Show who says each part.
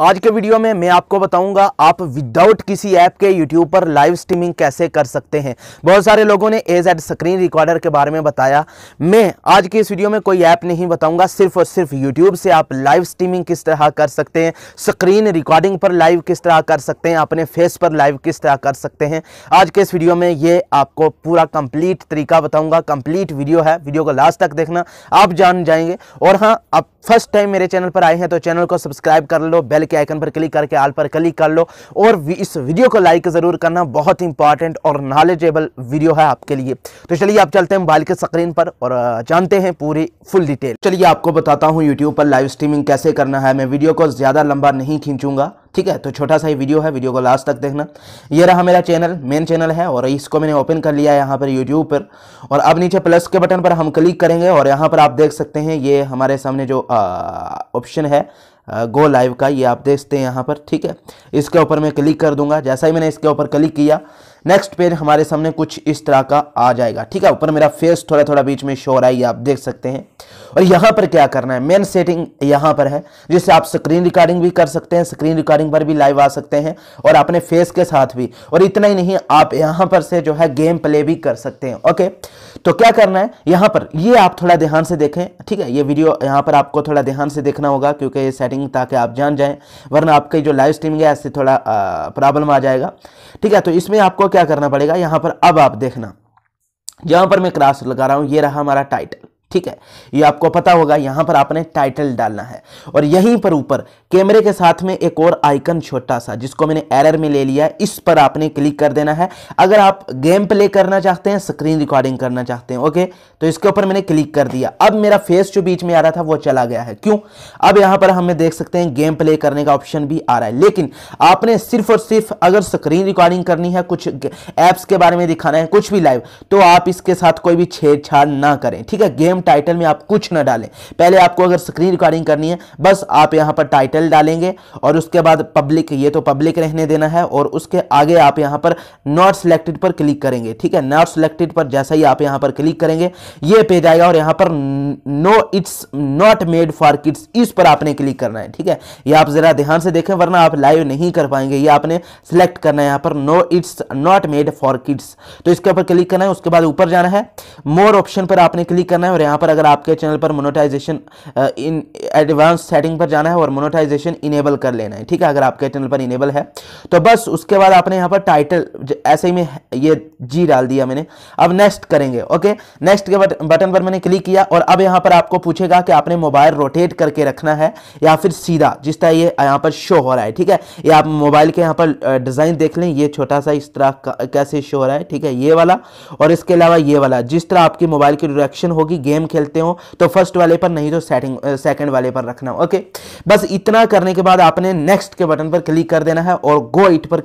Speaker 1: आज के वीडियो में मैं आपको बताऊंगा आप विदाउट किसी ऐप के यूट्यूब पर लाइव स्ट्रीमिंग कैसे कर सकते हैं बहुत सारे लोगों ने एज एड स्क्रीन रिकॉर्डर के बारे में बताया मैं आज के इस वीडियो में कोई ऐप नहीं बताऊंगा सिर्फ और सिर्फ यूट्यूब से आप लाइव स्ट्रीमिंग किस तरह कर सकते हैं स्क्रीन रिकॉर्डिंग पर लाइव किस तरह कर सकते हैं अपने फेस पर लाइव किस तरह कर सकते हैं आज के इस वीडियो में ये आपको पूरा कंप्लीट तरीका बताऊंगा कंप्लीट वीडियो है वीडियो को लास्ट तक देखना आप जान जाएंगे और हाँ आप फर्स्ट टाइम मेरे चैनल पर आए हैं तो चैनल को सब्सक्राइब कर लो बेल बेल के आइकन पर क्लिक करके आल पर क्लिक कर लो और इस वीडियो को लाइक ज़रूर करना बहुत इंपॉर्टेंट और नॉलेजेबल वीडियो है आपके लिए तो चलिए आप चलते हैं मोबाइल के स्क्रीन पर और जानते हैं पूरी फुल डिटेल चलिए आपको बताता हूँ यूट्यूब पर लाइव स्ट्रीमिंग कैसे करना है मैं वीडियो को ज़्यादा लंबा नहीं खींचूंगा ठीक है तो छोटा सा ही वीडियो है वीडियो को लास्ट तक देखना ये रहा मेरा चैनल मेन चैनल है और इसको मैंने ओपन कर लिया है यहाँ पर यूट्यूब पर और अब नीचे प्लस के बटन पर हम क्लिक करेंगे और यहाँ पर आप देख सकते हैं ये हमारे सामने जो ऑप्शन है गो लाइव का ये आप देखते हैं यहाँ पर ठीक है इसके ऊपर मैं क्लिक कर दूंगा जैसा ही मैंने इसके ऊपर क्लिक किया नेक्स्ट पेज हमारे सामने कुछ इस तरह का आ जाएगा ठीक है ऊपर मेरा फेस थोड़ा थोड़ा बीच में शोर आई आप देख सकते हैं और यहाँ पर क्या करना है मेन सेटिंग यहाँ पर है जिससे आप स्क्रीन रिकॉर्डिंग भी कर सकते हैं स्क्रीन रिकॉर्डिंग पर भी लाइव आ सकते हैं और अपने फेस के साथ भी और इतना ही नहीं आप यहाँ पर से जो है गेम प्ले भी कर सकते हैं ओके तो क्या करना है यहाँ पर ये आप थोड़ा ध्यान से देखें ठीक है ये वीडियो यहाँ पर आपको थोड़ा ध्यान से देखना होगा क्योंकि ये सेटिंग ताकि आप जान जाए वरना आपकी जो लाइव स्ट्रीमिंग है इससे थोड़ा प्रॉब्लम आ जाएगा ठीक है तो इसमें आपको क्या करना पड़ेगा यहां पर अब आप देखना जहां पर मैं क्रास लगा रहा हूं ये रहा हमारा टाइटल ठीक है ये आपको पता होगा यहां पर आपने टाइटल डालना है और यहीं पर ऊपर कैमरे के साथ में एक और आइकन छोटा सा जिसको मैंने एरर में ले लिया इस पर आपने क्लिक कर देना है अगर आप गेम प्ले करना चाहते हैं स्क्रीन रिकॉर्डिंग करना चाहते हैं ओके तो इसके ऊपर मैंने क्लिक कर दिया अब मेरा फेस जो बीच में आ रहा था वो चला गया है क्यों अब यहां पर हमें देख सकते हैं गेम प्ले करने का ऑप्शन भी आ रहा है लेकिन आपने सिर्फ और सिर्फ अगर स्क्रीन रिकॉर्डिंग करनी है कुछ एप्स के बारे में दिखाना है कुछ भी लाइव तो आप इसके साथ कोई भी छेड़छाड़ ना करें ठीक है गेम टाइटल में आप कुछ ना डालें पहले आपको अगर स्क्रीन रिकॉर्डिंग करनी है बस आप यहाँ पर टाइटल डालेंगे और उसके बाद पब्लिक ये तो पब्लिक रहने देना है और उसके आगे आप यहाँ पर नॉट सिलेक्टेड पर क्लिक करेंगे ठीक है नॉट सिलेक्टेड पर जैसा ही आप यहाँ पर क्लिक करेंगे ये पेज आएगा और यहाँ पर no it's not made for kids इस पर आपने क्लिक करना है ठीक है ये आप ज़रा ध्यान से देखें वरना आप लाइव नहीं कर पाएंगे ये आपने सिलेक्ट करना है यहाँ पर no it's not made for kids तो इसके ऊपर क्लिक करना है उसके बाद ऊपर जाना है मोर ऑप्शन पर आपने क्लिक करना है और यहाँ यहाँ पर अगर आपके चैनल पर मोनोटाइजेशन इन एडवांस सेटिंग पर जाना है और मोनोटाइजेशन इनेबल कर लेना है ठीक है अगर आपके चैनल पर इनेबल है तो बस उसके बाद आपने यहाँ पर टाइटल ऐसे ही में ये जी डाल दिया मैंने अब नेक्स्ट करेंगे ओके नेक्स्ट के बट, बटन पर मैंने क्लिक किया और अब यहाँ पर आपको पूछेगा कि आपने मोबाइल रोटेट करके रखना है या फिर सीधा जिस तरह ये यहाँ पर शो हो रहा है ठीक है या आप मोबाइल के यहाँ पर डिज़ाइन देख लें ये छोटा सा इस तरह कैसे शो हो रहा है ठीक है ये वाला और इसके अलावा ये वाला जिस तरह आपकी मोबाइल की डायरेक्शन होगी गेम गेम खेलते हो तो फर्स्ट वाले पर नहीं तो सेटिंग सेकंड वाले पर रखना ओके बस इतना करने के बाद आपने नेक्स्ट के बटन पर क्लिक कर देना है और गो इट पर